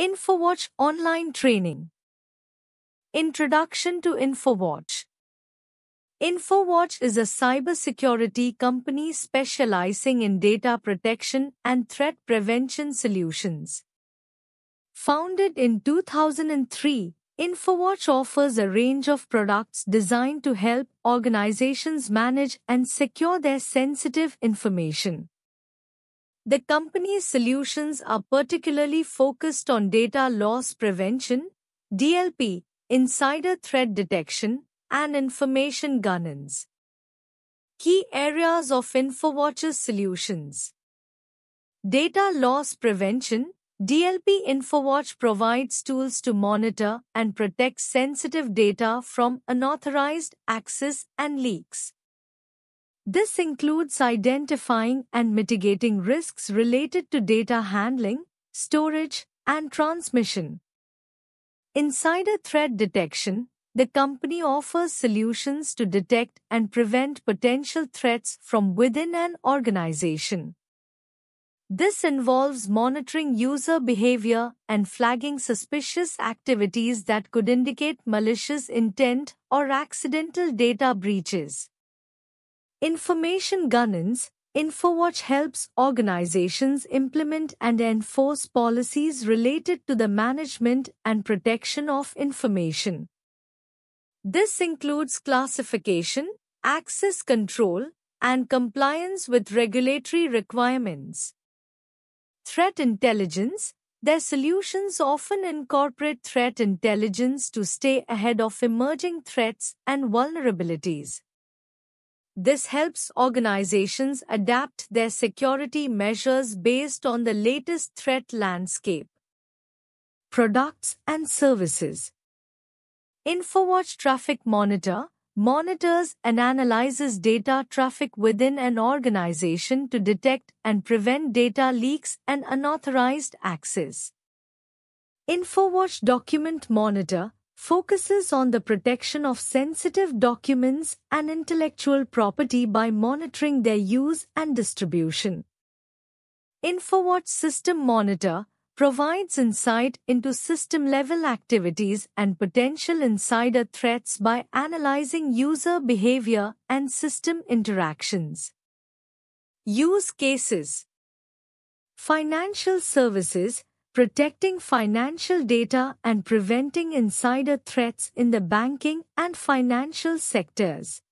InfoWatch Online Training Introduction to InfoWatch InfoWatch is a cybersecurity company specializing in data protection and threat prevention solutions. Founded in 2003, InfoWatch offers a range of products designed to help organizations manage and secure their sensitive information. The company's solutions are particularly focused on data loss prevention, DLP, insider threat detection, and information governance. Key areas of InfoWatch's solutions Data loss prevention. DLP InfoWatch provides tools to monitor and protect sensitive data from unauthorized access and leaks. This includes identifying and mitigating risks related to data handling, storage, and transmission. Insider threat detection, the company offers solutions to detect and prevent potential threats from within an organization. This involves monitoring user behavior and flagging suspicious activities that could indicate malicious intent or accidental data breaches. Information governance InfoWatch helps organizations implement and enforce policies related to the management and protection of information. This includes classification, access control, and compliance with regulatory requirements. Threat intelligence Their solutions often incorporate threat intelligence to stay ahead of emerging threats and vulnerabilities. This helps organizations adapt their security measures based on the latest threat landscape. Products and services. InfoWatch Traffic Monitor monitors and analyzes data traffic within an organization to detect and prevent data leaks and unauthorized access. InfoWatch Document Monitor focuses on the protection of sensitive documents and intellectual property by monitoring their use and distribution. InfoWatch System Monitor provides insight into system-level activities and potential insider threats by analyzing user behavior and system interactions. Use cases Financial services protecting financial data and preventing insider threats in the banking and financial sectors.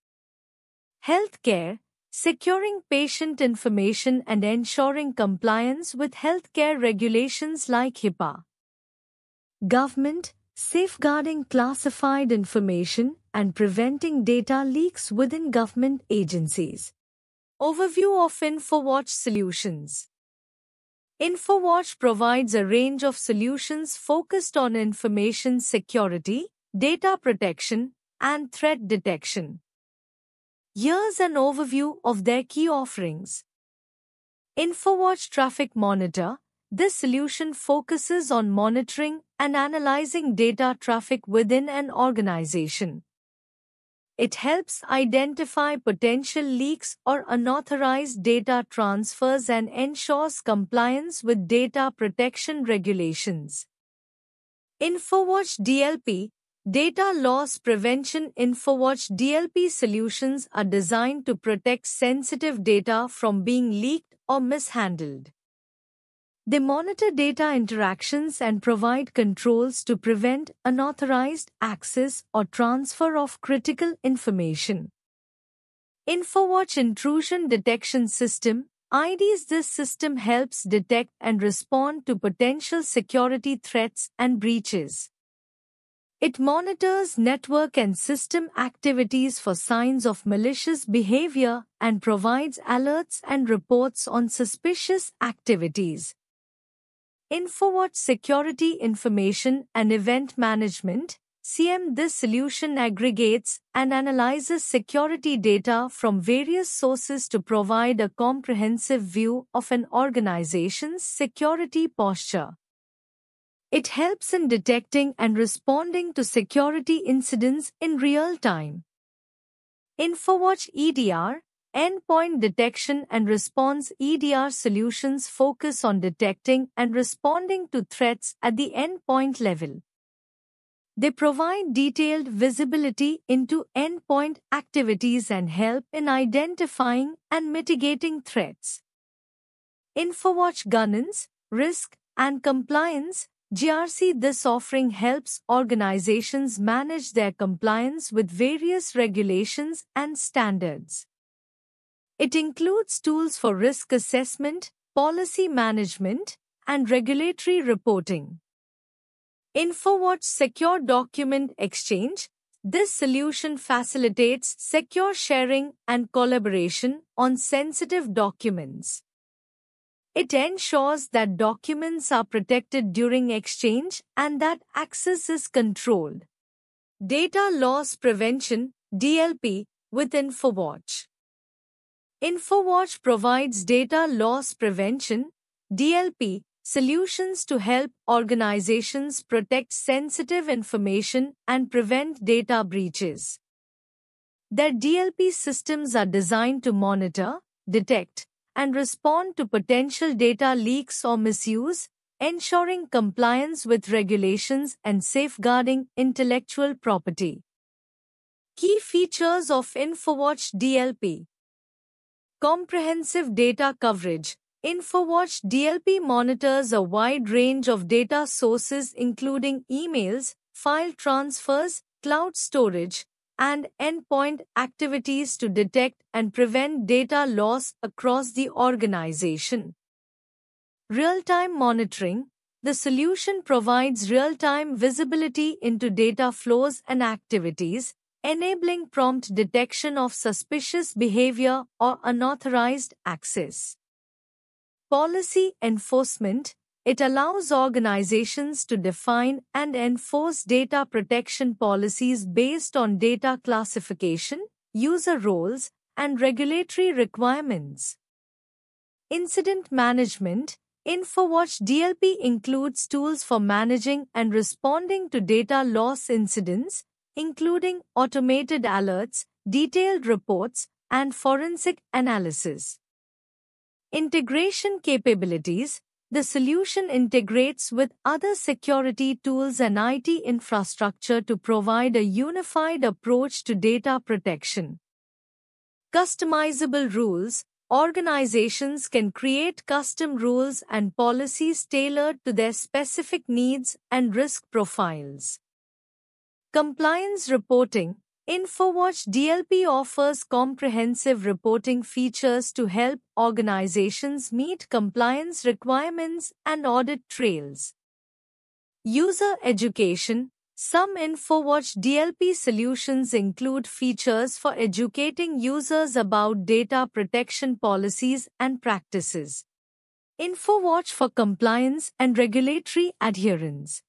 Healthcare, securing patient information and ensuring compliance with healthcare regulations like HIPAA. Government, safeguarding classified information and preventing data leaks within government agencies. Overview of InfoWatch Solutions InfoWatch provides a range of solutions focused on information security, data protection, and threat detection. Here's an overview of their key offerings. InfoWatch Traffic Monitor This solution focuses on monitoring and analyzing data traffic within an organization. It helps identify potential leaks or unauthorized data transfers and ensures compliance with data protection regulations. InfoWatch DLP Data loss prevention InfoWatch DLP solutions are designed to protect sensitive data from being leaked or mishandled. They monitor data interactions and provide controls to prevent unauthorized access or transfer of critical information. InfoWatch Intrusion Detection System IDs This system helps detect and respond to potential security threats and breaches. It monitors network and system activities for signs of malicious behavior and provides alerts and reports on suspicious activities. InfoWatch Security Information and Event Management CM This solution aggregates and analyzes security data from various sources to provide a comprehensive view of an organization's security posture. It helps in detecting and responding to security incidents in real time. InfoWatch EDR Endpoint detection and response EDR solutions focus on detecting and responding to threats at the endpoint level. They provide detailed visibility into endpoint activities and help in identifying and mitigating threats. InfoWatch Governance, Risk, and Compliance GRC This offering helps organizations manage their compliance with various regulations and standards. It includes tools for risk assessment, policy management, and regulatory reporting. InfoWatch Secure Document Exchange This solution facilitates secure sharing and collaboration on sensitive documents. It ensures that documents are protected during exchange and that access is controlled. Data Loss Prevention DLP with InfoWatch InfoWatch provides data loss prevention DLP solutions to help organizations protect sensitive information and prevent data breaches. Their DLP systems are designed to monitor, detect, and respond to potential data leaks or misuse, ensuring compliance with regulations and safeguarding intellectual property. Key features of InfoWatch DLP Comprehensive data coverage. InfoWatch DLP monitors a wide range of data sources including emails, file transfers, cloud storage, and endpoint activities to detect and prevent data loss across the organization. Real-time monitoring. The solution provides real-time visibility into data flows and activities, enabling prompt detection of suspicious behavior or unauthorized access. Policy enforcement it allows organizations to define and enforce data protection policies based on data classification, user roles, and regulatory requirements. Incident management InfoWatch DLP includes tools for managing and responding to data loss incidents, including automated alerts, detailed reports, and forensic analysis. Integration capabilities The solution integrates with other security tools and IT infrastructure to provide a unified approach to data protection. Customizable rules Organizations can create custom rules and policies tailored to their specific needs and risk profiles. Compliance Reporting InfoWatch DLP offers comprehensive reporting features to help organizations meet compliance requirements and audit trails. User Education Some InfoWatch DLP solutions include features for educating users about data protection policies and practices. InfoWatch for compliance and regulatory adherence.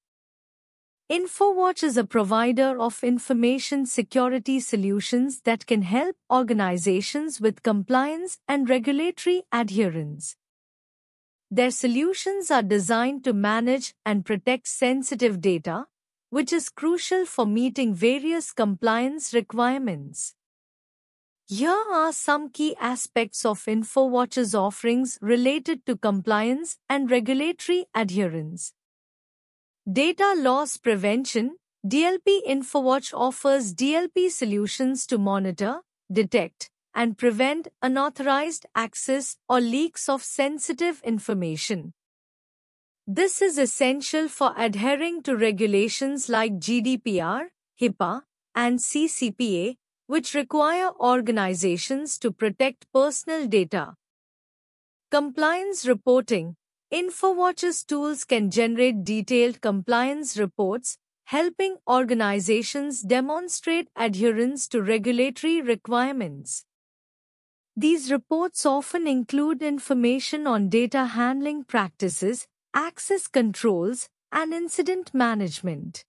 InfoWatch is a provider of information security solutions that can help organizations with compliance and regulatory adherence. Their solutions are designed to manage and protect sensitive data, which is crucial for meeting various compliance requirements. Here are some key aspects of InfoWatch's offerings related to compliance and regulatory adherence. Data Loss Prevention DLP InfoWatch offers DLP solutions to monitor, detect, and prevent unauthorized access or leaks of sensitive information. This is essential for adhering to regulations like GDPR, HIPAA, and CCPA, which require organizations to protect personal data. Compliance reporting InfoWatch's tools can generate detailed compliance reports, helping organizations demonstrate adherence to regulatory requirements. These reports often include information on data handling practices, access controls, and incident management.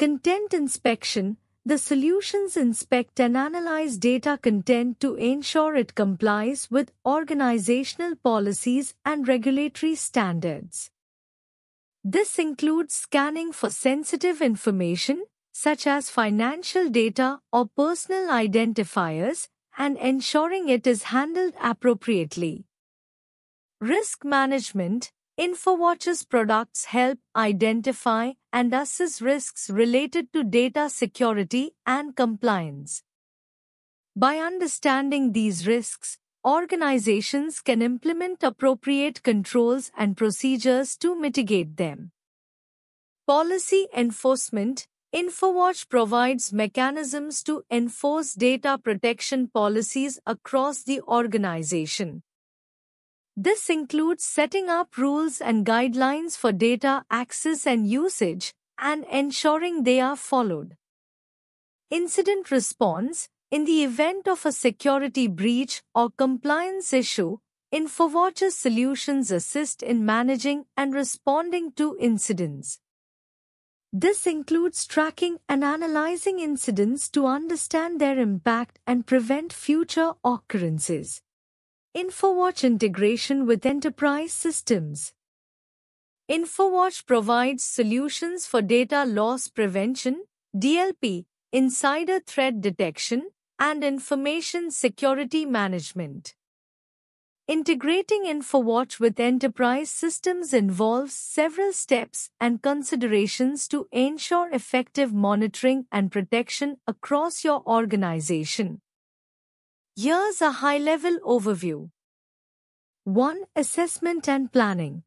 Content inspection the solutions inspect and analyze data content to ensure it complies with organizational policies and regulatory standards. This includes scanning for sensitive information, such as financial data or personal identifiers, and ensuring it is handled appropriately. Risk management InfoWatch's products help identify and assess risks related to data security and compliance. By understanding these risks, organizations can implement appropriate controls and procedures to mitigate them. Policy enforcement InfoWatch provides mechanisms to enforce data protection policies across the organization. This includes setting up rules and guidelines for data access and usage and ensuring they are followed. Incident response In the event of a security breach or compliance issue, InfoWatch's solutions assist in managing and responding to incidents. This includes tracking and analyzing incidents to understand their impact and prevent future occurrences. InfoWatch integration with enterprise systems. InfoWatch provides solutions for data loss prevention, DLP, insider threat detection, and information security management. Integrating InfoWatch with enterprise systems involves several steps and considerations to ensure effective monitoring and protection across your organization. Here's a high-level overview. 1. Assessment and planning.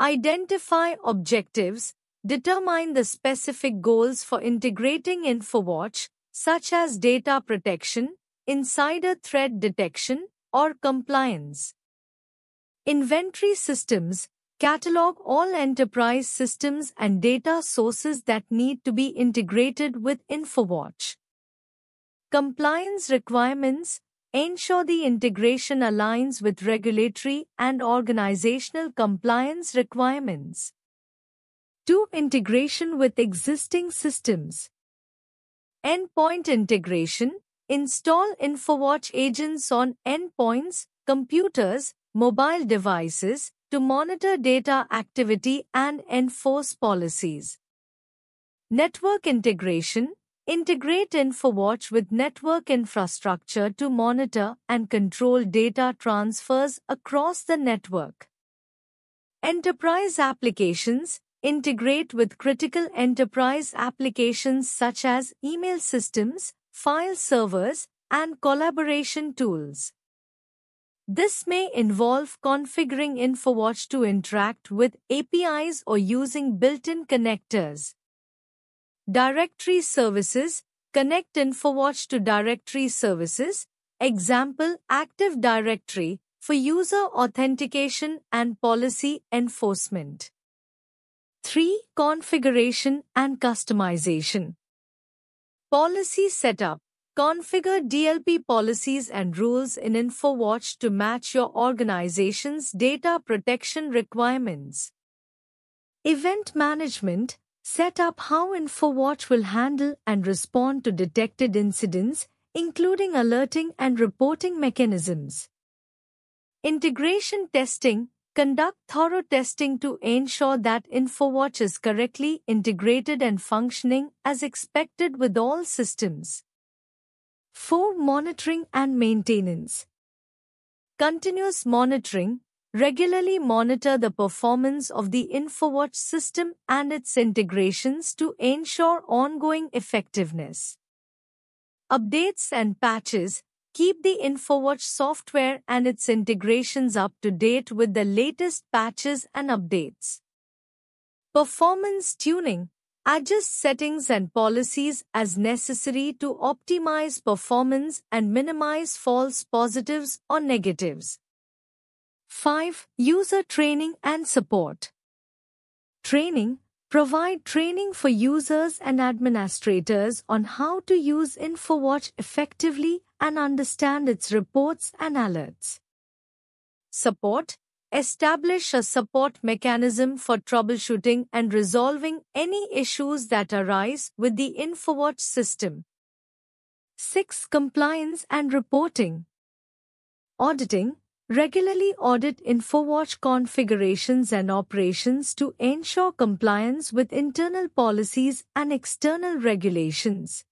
Identify objectives, determine the specific goals for integrating InfoWatch, such as data protection, insider threat detection, or compliance. Inventory systems catalog all enterprise systems and data sources that need to be integrated with InfoWatch. Compliance requirements ensure the integration aligns with regulatory and organizational compliance requirements. 2. Integration with existing systems. Endpoint integration. Install InfoWatch agents on endpoints, computers, mobile devices to monitor data activity and enforce policies. Network integration Integrate InfoWatch with network infrastructure to monitor and control data transfers across the network. Enterprise applications integrate with critical enterprise applications such as email systems, file servers, and collaboration tools. This may involve configuring InfoWatch to interact with APIs or using built-in connectors. Directory services connect InfoWatch to directory services, example Active Directory, for user authentication and policy enforcement. 3. Configuration and customization. Policy setup. Configure DLP policies and rules in InfoWatch to match your organization's data protection requirements. Event management set up how InfoWatch will handle and respond to detected incidents, including alerting and reporting mechanisms. Integration testing Conduct thorough testing to ensure that InfoWatch is correctly integrated and functioning as expected with all systems. 4. Monitoring and maintenance. Continuous monitoring, regularly monitor the performance of the InfoWatch system and its integrations to ensure ongoing effectiveness. Updates and patches keep the InfoWatch software and its integrations up to date with the latest patches and updates. Performance tuning adjust settings and policies as necessary to optimize performance and minimize false positives or negatives. 5. User training and support. Training Provide training for users and administrators on how to use InfoWatch effectively and understand its reports and alerts. Support Establish a support mechanism for troubleshooting and resolving any issues that arise with the InfoWatch system. 6. Compliance and reporting. Auditing Regularly audit InfoWatch configurations and operations to ensure compliance with internal policies and external regulations.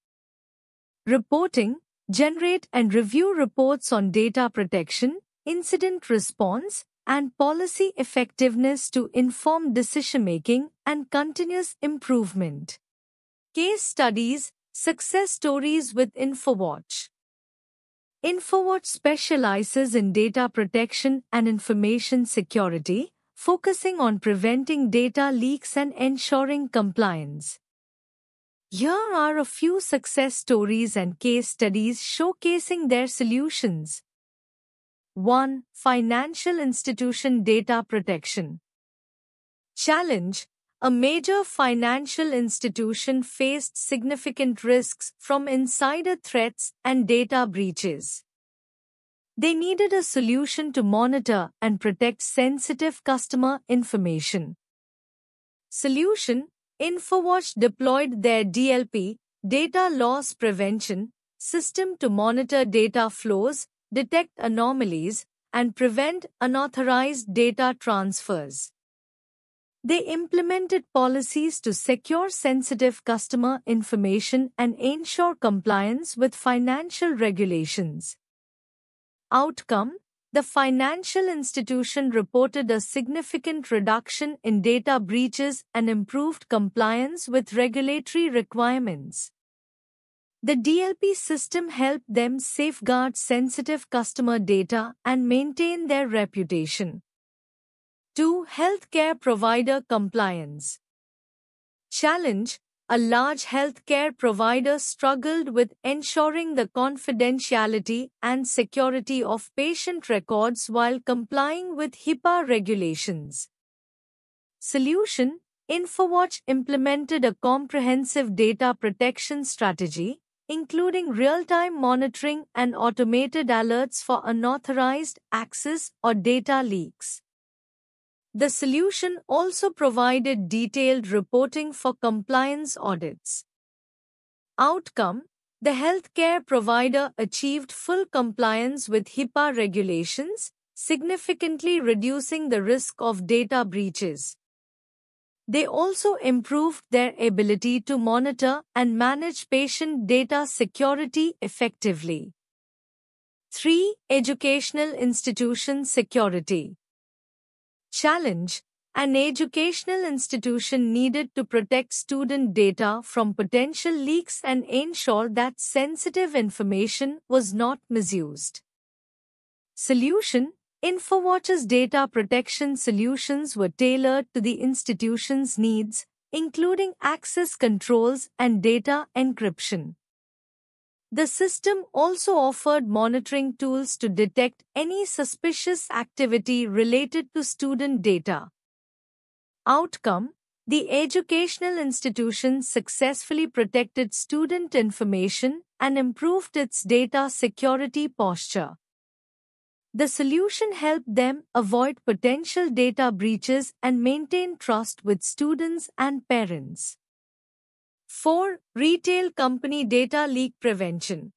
Reporting, generate and review reports on data protection, incident response, and policy effectiveness to inform decision making and continuous improvement. Case studies, success stories with InfoWatch. InfoWatch specializes in data protection and information security, focusing on preventing data leaks and ensuring compliance. Here are a few success stories and case studies showcasing their solutions. 1. Financial Institution Data Protection Challenge a major financial institution faced significant risks from insider threats and data breaches. They needed a solution to monitor and protect sensitive customer information. Solution InfoWatch deployed their DLP, Data Loss Prevention, system to monitor data flows, detect anomalies, and prevent unauthorized data transfers. They implemented policies to secure sensitive customer information and ensure compliance with financial regulations. Outcome The financial institution reported a significant reduction in data breaches and improved compliance with regulatory requirements. The DLP system helped them safeguard sensitive customer data and maintain their reputation. 2. Healthcare provider compliance. Challenge A large healthcare provider struggled with ensuring the confidentiality and security of patient records while complying with HIPAA regulations. Solution InfoWatch implemented a comprehensive data protection strategy, including real-time monitoring and automated alerts for unauthorized access or data leaks. The solution also provided detailed reporting for compliance audits. Outcome The healthcare provider achieved full compliance with HIPAA regulations, significantly reducing the risk of data breaches. They also improved their ability to monitor and manage patient data security effectively. 3. Educational Institution Security challenge, an educational institution needed to protect student data from potential leaks and ensure that sensitive information was not misused. Solution InfoWatch's data protection solutions were tailored to the institution's needs, including access controls and data encryption. The system also offered monitoring tools to detect any suspicious activity related to student data. Outcome The educational institution successfully protected student information and improved its data security posture. The solution helped them avoid potential data breaches and maintain trust with students and parents. 4. Retail Company Data Leak Prevention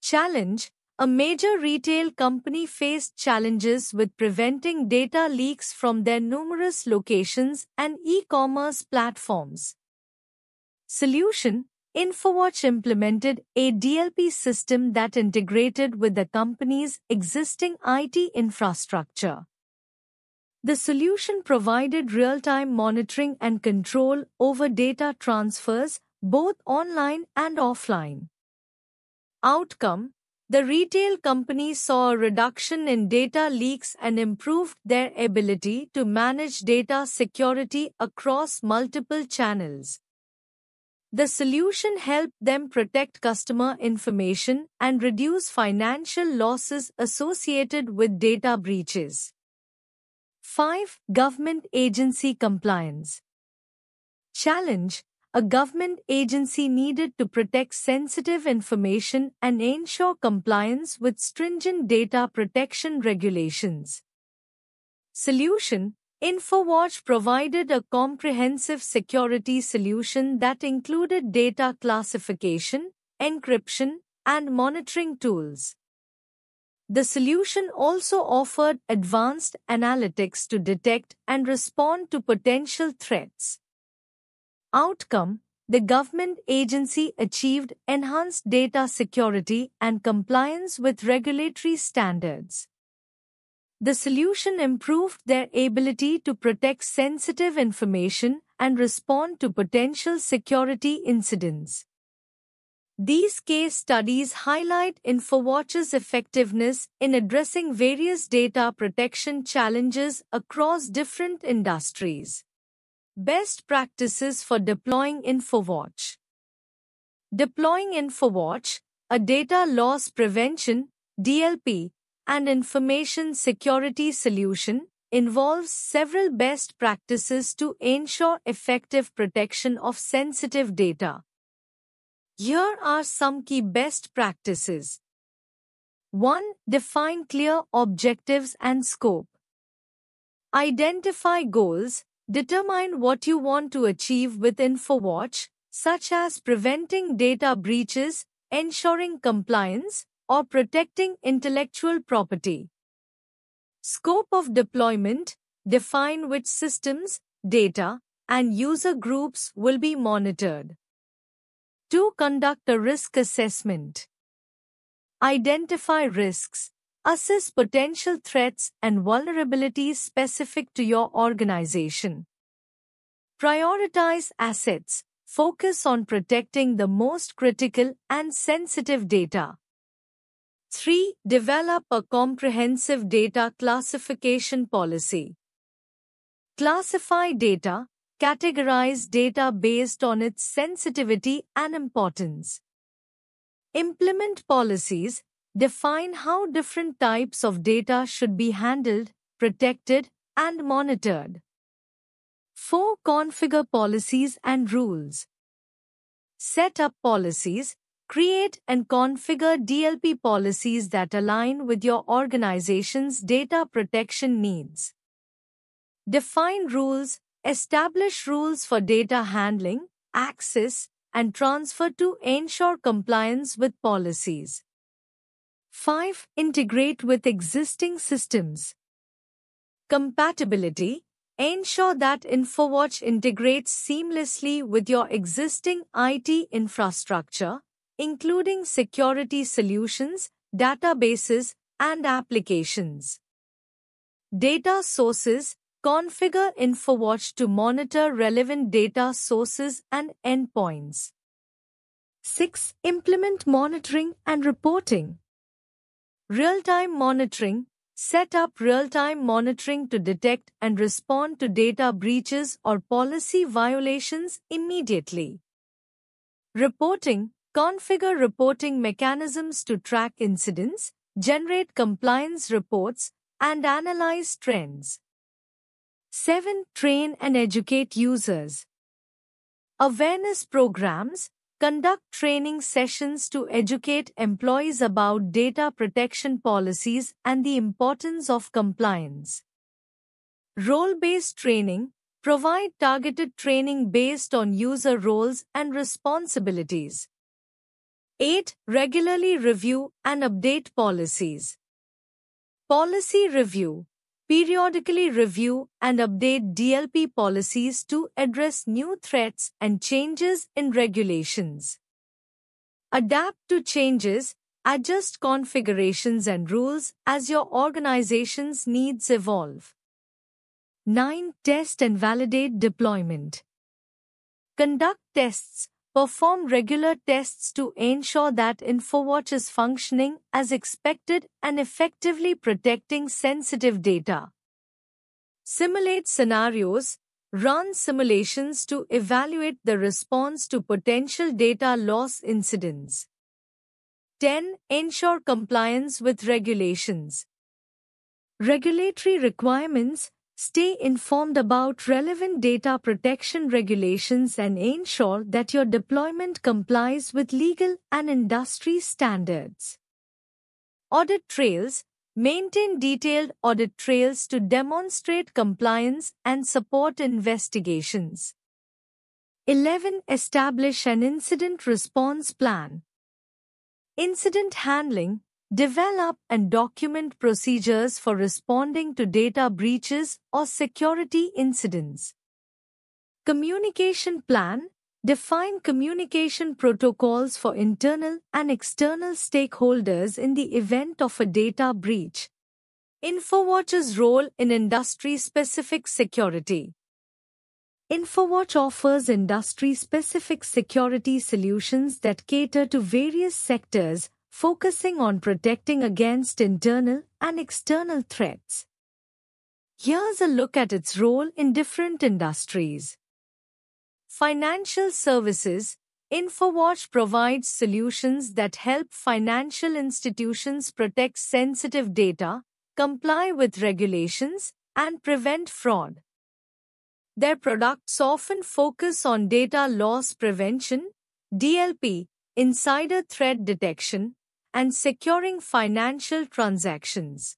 Challenge A major retail company faced challenges with preventing data leaks from their numerous locations and e-commerce platforms. Solution InfoWatch implemented a DLP system that integrated with the company's existing IT infrastructure. The solution provided real-time monitoring and control over data transfers, both online and offline. Outcome The retail company saw a reduction in data leaks and improved their ability to manage data security across multiple channels. The solution helped them protect customer information and reduce financial losses associated with data breaches. 5. Government Agency Compliance Challenge A government agency needed to protect sensitive information and ensure compliance with stringent data protection regulations. Solution InfoWatch provided a comprehensive security solution that included data classification, encryption, and monitoring tools. The solution also offered advanced analytics to detect and respond to potential threats. Outcome The government agency achieved enhanced data security and compliance with regulatory standards. The solution improved their ability to protect sensitive information and respond to potential security incidents. These case studies highlight InfoWatch's effectiveness in addressing various data protection challenges across different industries. Best practices for deploying InfoWatch Deploying InfoWatch, a data loss prevention DLP, and information security solution, involves several best practices to ensure effective protection of sensitive data. Here are some key best practices. 1. Define clear objectives and scope. Identify goals, determine what you want to achieve with InfoWatch, such as preventing data breaches, ensuring compliance, or protecting intellectual property. Scope of deployment Define which systems, data, and user groups will be monitored. 2. Conduct a risk assessment. Identify risks, assess potential threats and vulnerabilities specific to your organization. Prioritize assets, focus on protecting the most critical and sensitive data. 3. Develop a comprehensive data classification policy. Classify data, Categorize data based on its sensitivity and importance. Implement policies, define how different types of data should be handled, protected, and monitored. 4. Configure policies and rules. Set up policies, create and configure DLP policies that align with your organization's data protection needs. Define rules, establish rules for data handling, access, and transfer to ensure compliance with policies. 5. Integrate with existing systems. Compatibility. Ensure that InfoWatch integrates seamlessly with your existing IT infrastructure, including security solutions, databases, and applications. Data sources Configure InfoWatch to monitor relevant data sources and endpoints. 6. Implement monitoring and reporting. Real-time monitoring. Set up real-time monitoring to detect and respond to data breaches or policy violations immediately. Reporting. Configure reporting mechanisms to track incidents, generate compliance reports, and analyze trends. 7. Train and educate users. Awareness programs conduct training sessions to educate employees about data protection policies and the importance of compliance. Role-based training provide targeted training based on user roles and responsibilities. 8. Regularly review and update policies. Policy review periodically review and update DLP policies to address new threats and changes in regulations. Adapt to changes, adjust configurations and rules as your organization's needs evolve. 9. Test and validate deployment. Conduct tests Perform regular tests to ensure that InfoWatch is functioning as expected and effectively protecting sensitive data. Simulate scenarios, run simulations to evaluate the response to potential data loss incidents. 10. Ensure compliance with regulations. Regulatory requirements Stay informed about relevant data protection regulations and ensure that your deployment complies with legal and industry standards. Audit trails Maintain detailed audit trails to demonstrate compliance and support investigations. 11. Establish an incident response plan. Incident handling Develop and document procedures for responding to data breaches or security incidents. Communication plan Define communication protocols for internal and external stakeholders in the event of a data breach. InfoWatch's role in industry-specific security. InfoWatch offers industry-specific security solutions that cater to various sectors focusing on protecting against internal and external threats. Here's a look at its role in different industries. Financial services InfoWatch provides solutions that help financial institutions protect sensitive data, comply with regulations, and prevent fraud. Their products often focus on data loss prevention, DLP, insider threat detection, and securing financial transactions.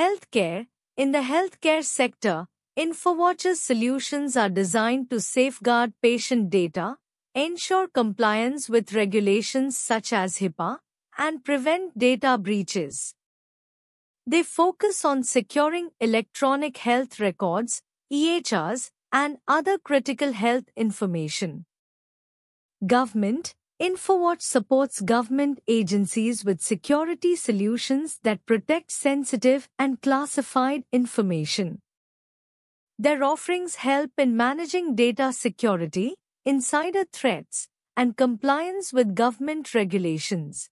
Healthcare In the healthcare sector, InfoWatch's solutions are designed to safeguard patient data, ensure compliance with regulations such as HIPAA, and prevent data breaches. They focus on securing electronic health records, EHRs, and other critical health information. Government InfoWatch supports government agencies with security solutions that protect sensitive and classified information. Their offerings help in managing data security, insider threats, and compliance with government regulations.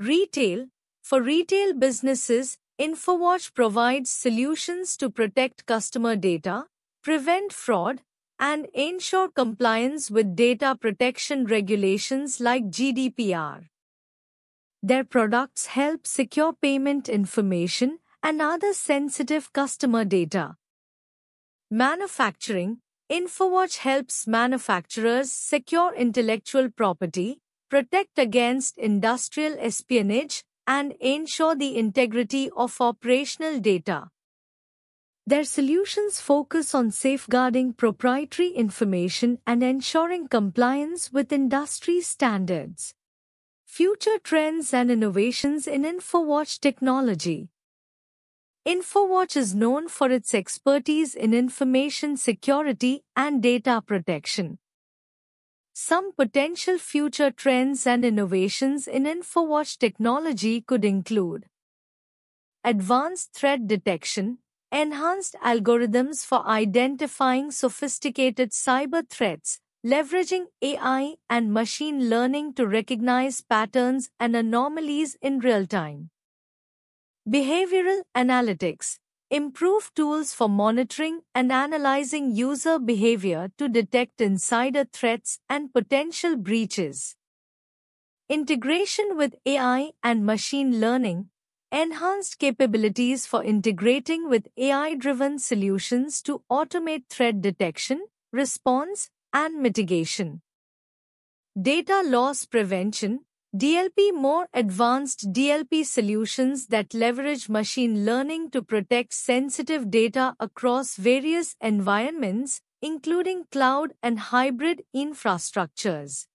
Retail For retail businesses, InfoWatch provides solutions to protect customer data, prevent fraud, and ensure compliance with data protection regulations like GDPR. Their products help secure payment information and other sensitive customer data. Manufacturing InfoWatch helps manufacturers secure intellectual property, protect against industrial espionage, and ensure the integrity of operational data. Their solutions focus on safeguarding proprietary information and ensuring compliance with industry standards. Future trends and innovations in InfoWatch technology. InfoWatch is known for its expertise in information security and data protection. Some potential future trends and innovations in InfoWatch technology could include advanced threat detection, enhanced algorithms for identifying sophisticated cyber threats, leveraging AI and machine learning to recognize patterns and anomalies in real time. Behavioral analytics improve tools for monitoring and analyzing user behavior to detect insider threats and potential breaches. Integration with AI and machine learning enhanced capabilities for integrating with AI-driven solutions to automate threat detection, response, and mitigation. Data loss prevention, DLP more advanced DLP solutions that leverage machine learning to protect sensitive data across various environments, including cloud and hybrid infrastructures.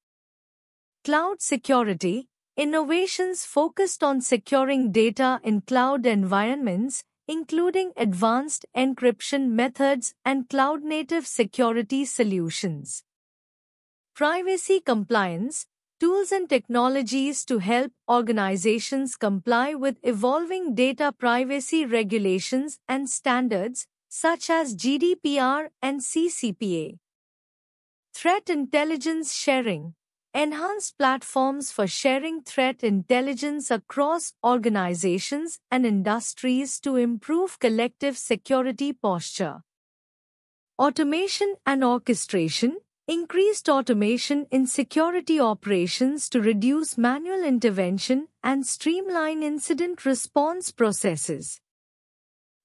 Cloud security, Innovations focused on securing data in cloud environments, including advanced encryption methods and cloud-native security solutions. Privacy compliance, tools and technologies to help organizations comply with evolving data privacy regulations and standards, such as GDPR and CCPA. Threat intelligence sharing, Enhanced platforms for sharing threat intelligence across organizations and industries to improve collective security posture. Automation and orchestration increased automation in security operations to reduce manual intervention and streamline incident response processes.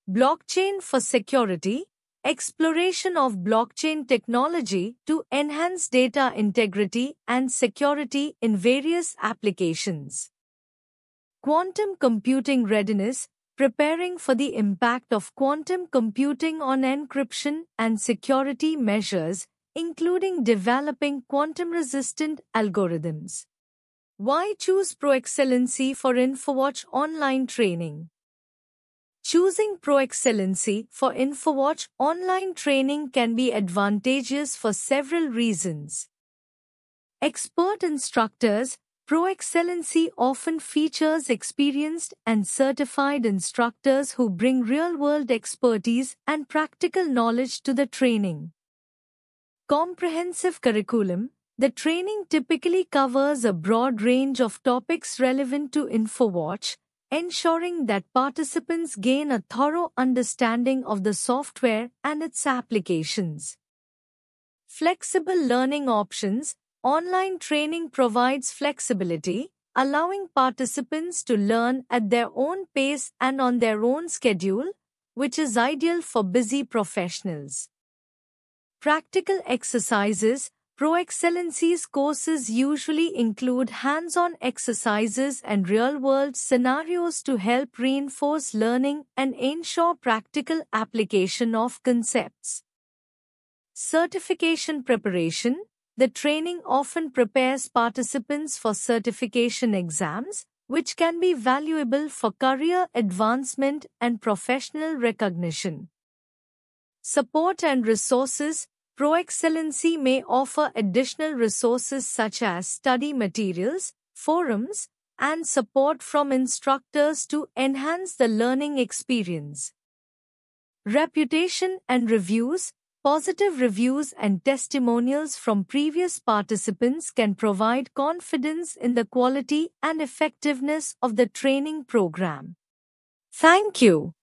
Blockchain for security exploration of blockchain technology to enhance data integrity and security in various applications. Quantum computing readiness, preparing for the impact of quantum computing on encryption and security measures, including developing quantum-resistant algorithms. Why choose ProExcellency for InfoWatch online training? Choosing Pro Excellency for InfoWatch online training can be advantageous for several reasons. Expert instructors, Pro Excellency often features experienced and certified instructors who bring real-world expertise and practical knowledge to the training. Comprehensive curriculum, the training typically covers a broad range of topics relevant to InfoWatch, ensuring that participants gain a thorough understanding of the software and its applications. Flexible learning options, online training provides flexibility, allowing participants to learn at their own pace and on their own schedule, which is ideal for busy professionals. Practical exercises, Pro Excellency's courses usually include hands-on exercises and real-world scenarios to help reinforce learning and ensure practical application of concepts. Certification preparation The training often prepares participants for certification exams, which can be valuable for career advancement and professional recognition. Support and resources ProExcellency may offer additional resources such as study materials, forums, and support from instructors to enhance the learning experience. Reputation and reviews Positive reviews and testimonials from previous participants can provide confidence in the quality and effectiveness of the training program. Thank you.